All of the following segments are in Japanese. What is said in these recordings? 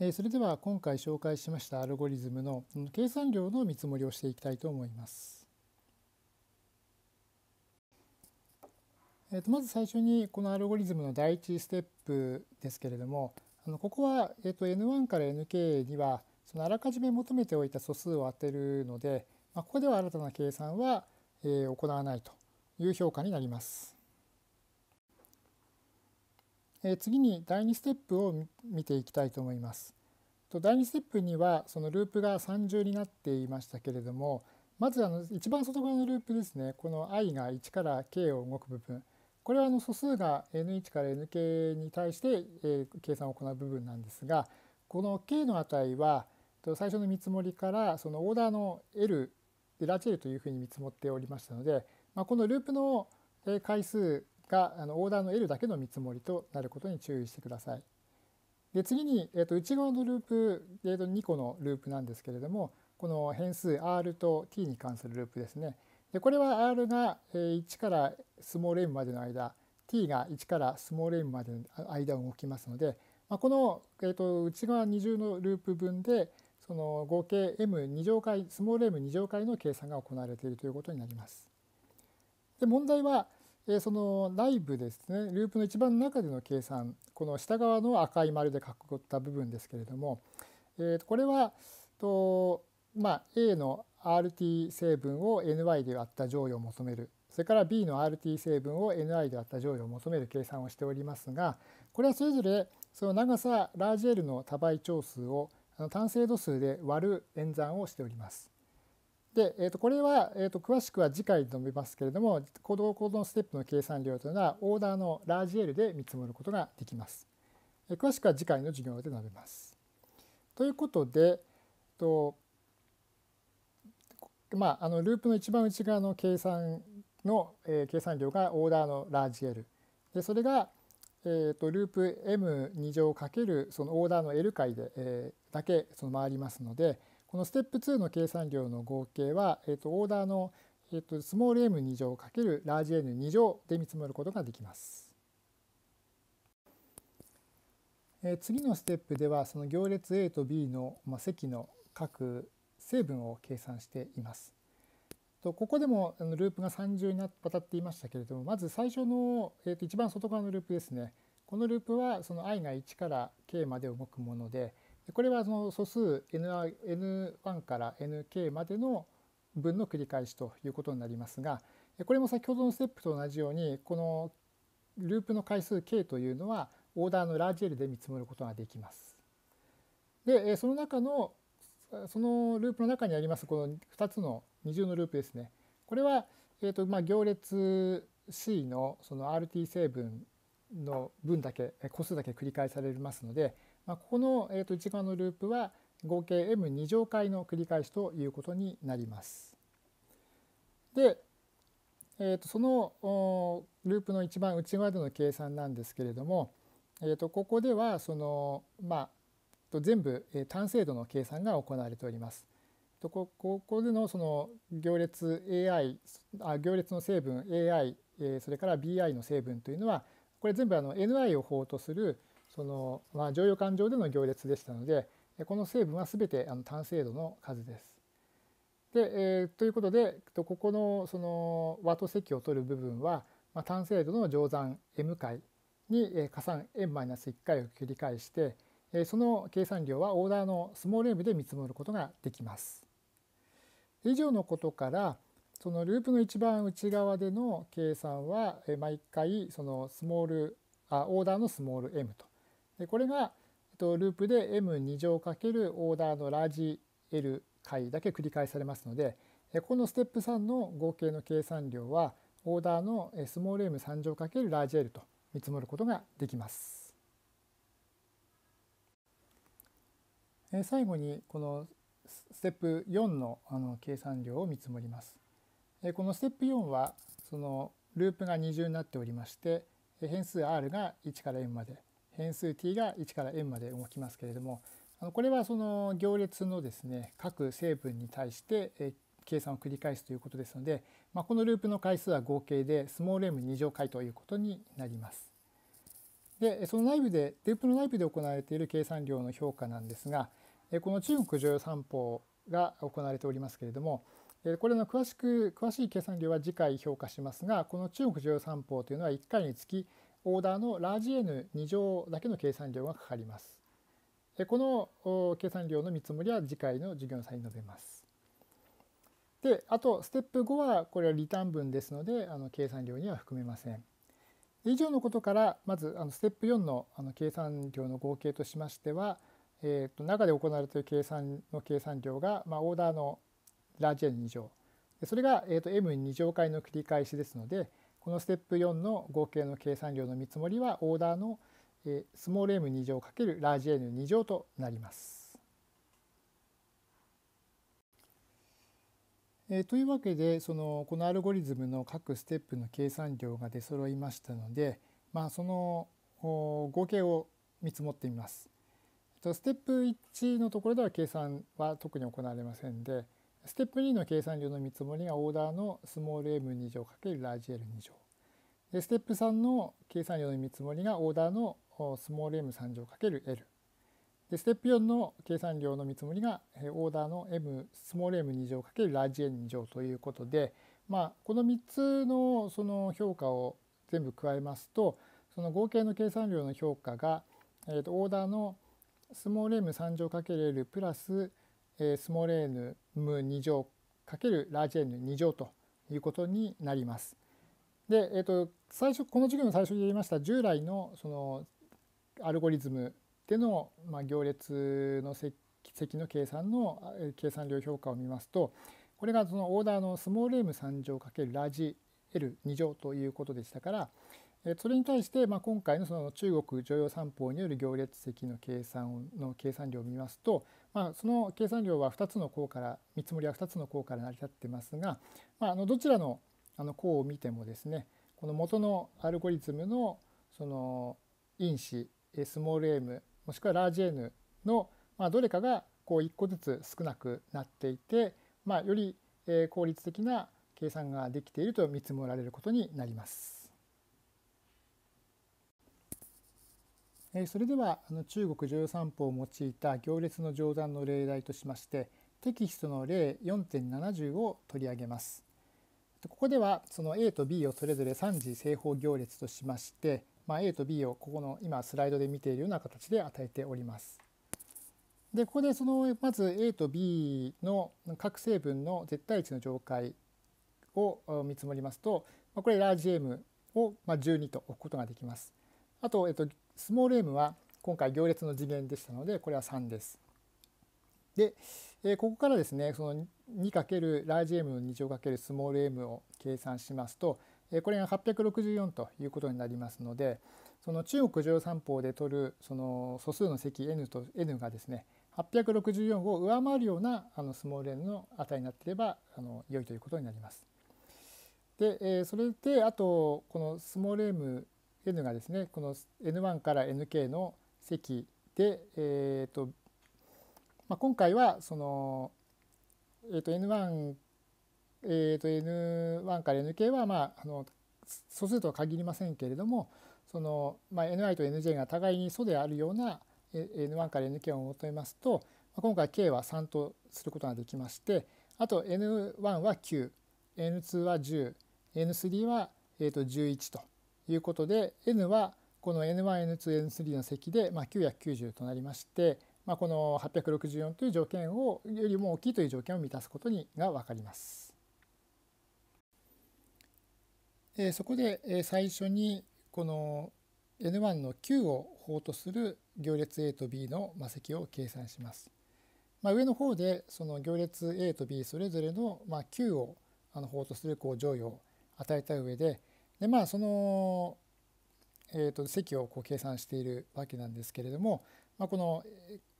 えそれでは今回紹介しましたアルゴリズムの計算量の見積もりをしていきたいと思います。えー、とまず最初にこのアルゴリズムの第1ステップですけれどもあのここは、えー、と N1 から Nk にはそのあらかじめ求めておいた素数を当てるので、まあ、ここでは新たな計算は、え行わないという評価になります。え次に第2ステップを見ていきたいと思います。と第2ステップにはそのループが3重になっていましたけれどもまずあの一番外側のループですねこの i が1から k を動く部分これはあの素数が n1 から nk に対して計算を行う部分なんですがこの k の値は最初の見積もりからそのオーダーの L ラチェルというふうに見積もっておりましたので、まあ、このループの回数があのオーダーの L だけの見積もりとなることに注意してください。で次に、えー、と内側のループ、えー、と2個のループなんですけれどもこの変数 r と t に関するループですね。でこれは r が1からスモール m までの間 t が1からスモール m までの間を動きますので、まあ、この、えー、と内側二重のループ分でその合計 m2 乗回スモール m2 乗回の計算が行われているということになります。で問題はその内部ですねループの一番中での計算この下側の赤い丸で囲った部分ですけれども、えこれはと、まあ、A の RT 成分を NY で割った乗与を求めるそれから B の RT 成分を NI で割った乗与を求める計算をしておりますがこれはそれぞれその長さラージ L の多倍長数を単精度数で割る演算をしております。で、えー、とこれは、えー、と詳しくは次回述べますけれども行動行動ステップの計算量というのはオーダーのラージ L で見積もることができます。えー、詳しくは次回の授業で述べます。ということで、とまあ、あのループの一番内側の計算の、えー、計算量がオーダーのラージ L でそれが、えーと、とループ M2 乗かけるそのオーダーの L 回で、えー、だけその回りますので、このステップ2の計算量の合計は、えっとオーダーの、えっとスモール m2 乗かけるラージ n2 乗で見積もることができます。えー、次のステップではその行列 A と B の、まあ、積の各成分を計算しています。とここでもあのループが30に渡っていましたけれどもまず最初の、えー、と一番外側のループですねこのループはその i が1から k まで動くもので、これはその素数 n1 から nk までの分の繰り返しということになりますがこれも先ほどのステップと同じようにこのループの回数 k というのはオーダーのラージ L で見積もることができます。でその中のそのループの中にありますこの2つの二重のループですねこれは、えっとまあ、行列 C のその RT 成分の分だけ個数だけ繰り返されますのでまあ、ここの、えー、と1側のループは合計 m2 乗回の繰り返しということになります。で、えー、とそのループの一番内側での計算なんですけれども、えー、とここではその、まあ、全部単精度の計算が行われております。とこここでのその行列 AI あ行列の成分 AI それから BI の成分というのはこれ全部あの NI を法とするその、まあ、乗用感情での行列でしたのでこの成分は全てあの単精度の数です。でえー、ということでここのその和と積を取る部分は、まあ、単精度の乗算 m 回に、え加算 n-1 回を繰り返して、えその計算量はオーダーのスモール m で見積もることができます。以上のことからそのループの一番内側での計算は毎回そのスモールあオーダーのスモール m とでこれがループで m2 乗かけるオーダーのラージ L 回だけ繰り返されますのでこのステップ3の合計の計算量はオーダーのスモール m3 乗かけるラージ L と見積もることができます。最後にこのステップ4のあの計算量を見積もります。このステップ4はそのループが二重になっておりまして変数 r が1から m まで変数 t が1から n まで動きますけれどもあのこれはその行列のですね各成分に対して計算を繰り返すということですので、まあ、このループの回数は合計でスモール m2 乗回ということになります。でその内部でループの内部で行われている計算量の評価なんですがこの中国女用三法が行われておりますけれどもこれの詳しく詳しい計算量は次回評価しますがこの中国女用三法というのは1回につきオーダーのラージ n 二乗だけの計算量がかかります。この計算量の見積もりは次回の授業の際に述べます。であとステップ5はこれはリターン分ですのであの計算量には含めません。以上のことからまずあのステップ4のあの計算量の合計としましては、えー、と中で行われている計算の計算量が、まあ、オーダーのラージ N2 乗それが、えっと M2 乗回の繰り返しですので、このステップ4の合計の計算量の見積もりはオーダーのスモール m2 乗×ラージ n2 乗となります。えというわけでそのこのアルゴリズムの各ステップの計算量が出揃いましたので、まあ、その合計を見積もってみます。ステップ1のところでは計算は特に行われませんでステップ2の計算量の見積もりがオーダーのスモール m2 乗×ラージ L2 乗。で、ステップ3の計算量の見積もりがオーダーのスモール m3 乗 ×L。で、ステップ4の計算量の見積もりがオーダーの m スモール m2 乗×ラージ L2 乗ということで、まあ、この3つのその評価を全部加えますと、その合計の計算量の評価が、えー、とオーダーのスモール m3 乗 ×L プラス、えー、スモール n む2乗かけるラージ N2 乗ということになります。で、えーと、最初この授業の最初にやりました従来のそのアルゴリズムでの、まあ、行列の積の計算の計算量評価を見ますとこれがそのオーダーのスモール m3 乗かけるラージ L2 乗ということでしたから、それに対して、まあ、今回のその中国常用三法による行列積の計算の計算量を見ますと、まあ、その計算量は2つの項から見積もりは2つの項から成り立ってますが、まあ、あのどちらのあの項を見てもですねこの元のアルゴリズムのその因子スモール m もしくはラージ n の、まあ、どれかがこう1個ずつ少なくなっていて、まあ、より効率的な計算ができていると見積もられることになります。それでは中国女優散歩を用いた行列の上段の例題としましてテキストの例4.70を取り上げます。ここではその A と B をそれぞれ3次正方行列としまして、まあ、A と B をここの今スライドで見ているような形で与えております。でここでそのまず A と B の各成分の絶対値の上階を見積もりますとこれラージ M を12と置くことができます。あと、えっと、スモール m は今回行列の次元でしたのでこれは3です。で、えー、ここからですねその 2× ラージ m の2乗×スモール m を計算しますと、えー、これが864ということになりますのでその中国常三法で取るその素数の積 n と n がですね864を上回るようなあのスモール n の値になっていればあの良いということになります。で、えー、それであとこのスモール m n がですねこの n1 から nk の積で、えーとまあ、今回はその、えー、と n1 えー、と n1 から nk は、まあ、あの素数とは限りませんけれどもその、まあ、ni と nj が互いに素であるような n1 から nk を求めますと今回 k は3とすることができましてあと n1 は 9n2 は 10n3 は、えと11と。いうことで n はこの n1n2n3 の積で、まあ、990となりまして、まあ、この864という条件をよりも大きいという条件を満たすことにが分かります。えそこで、え最初にこの n1 の9を法とする行列 a と b の積を計算します。まあ、上の方でその行列 a と b それぞれのまあ9をあの法とするこう乗与を与えた上ででまあその、えーと、積をこう計算しているわけなんですけれども、まあ、この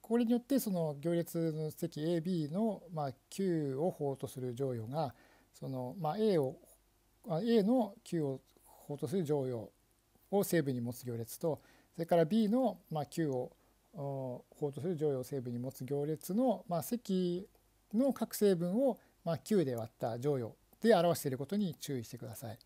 これによってその行列の積 AB の、まあ、Q を法とする乗与がその、まあ、A, を A の Q を法とする乗与を成分に持つ行列とそれから B の、まあ、Q を法とする乗与を成分に持つ行列の、まあ、積の各成分を、まあ、Q で割った乗与で表していることに注意してください。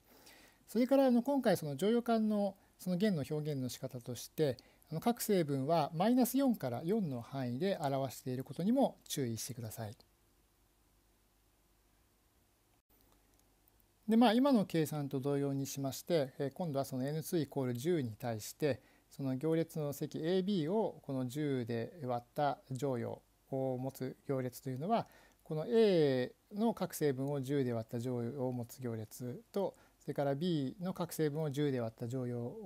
それからあの今回その乗用感のその弦の表現の仕方としてあの各成分はマイナス4から4の範囲で表していることにも注意してください。でまあ今の計算と同様にしまして、え今度はその n2 イコール10に対してその行列の積 AB をこの10で割った乗用を持つ行列というのはこの A の各成分を10で割った乗用を持つ行列とそれから B の各成分を10で割った乗用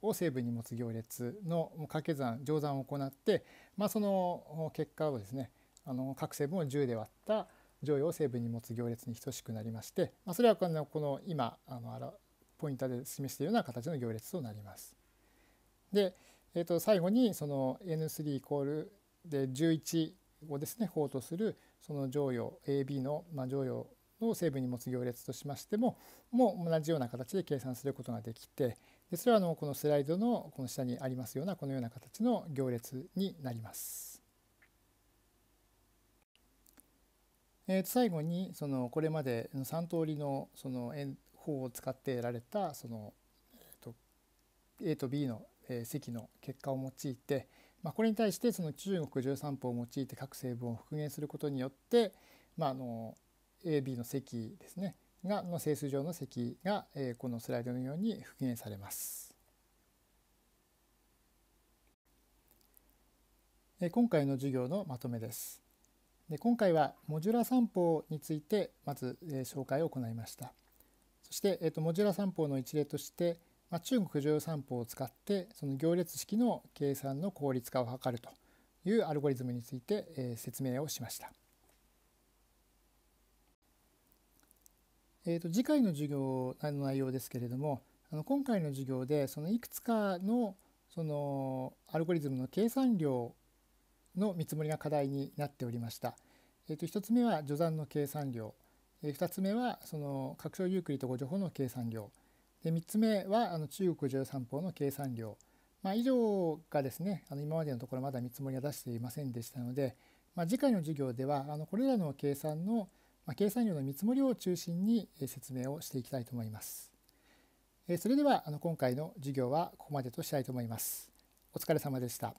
を成分に持つ行列の掛け算乗算を行って、まあ、その結果をですねあの各成分を10で割った乗用を成分に持つ行列に等しくなりまして、まあ、それはこのこの今あのポインターで示しているような形の行列となります。で、えー、と最後にその N3 イコールで11をですね法とするその乗用 AB の、まあ、乗用を成分に持つ行列としましてももう同じような形で計算することができてでそれはあのこのスライドのこの下にありますようなこのような形の行列になります。えー、と最後にそのこれまで3通りのその円法を使って得られたその、えー、と A と B の積の結果を用いて、まあ、これに対してその中国13法を用いて各成分を復元することによって、まあ、あの AB の積ですねがの整数上の積が、えこのスライドのように復元されます。え今回の授業のまとめです。で今回はモジュラ三法についてまず、え紹介を行いました。そして、えっとモジュラ三法の一例として、まあ、中国乗用三法を使ってその行列式の計算の効率化を図るというアルゴリズムについて、え説明をしました。えーと、次回の授業の内容ですけれどもあの今回の授業でそのいくつかのそのアルゴリズムの計算量の見積もりが課題になっておりました。えーと、1つ目は序算の計算量、えー、2つ目はその拡張ユークリッド誤助法の計算量で3つ目はあの中国女三法の計算量、まあ、以上がですねあの今までのところまだ見積もりは出していませんでしたので、まあ、次回の授業ではあのこれらの計算のま計算量の見積もりを中心に説明をしていきたいと思います。それでは今回の授業はここまでとしたいと思います。お疲れ様でした。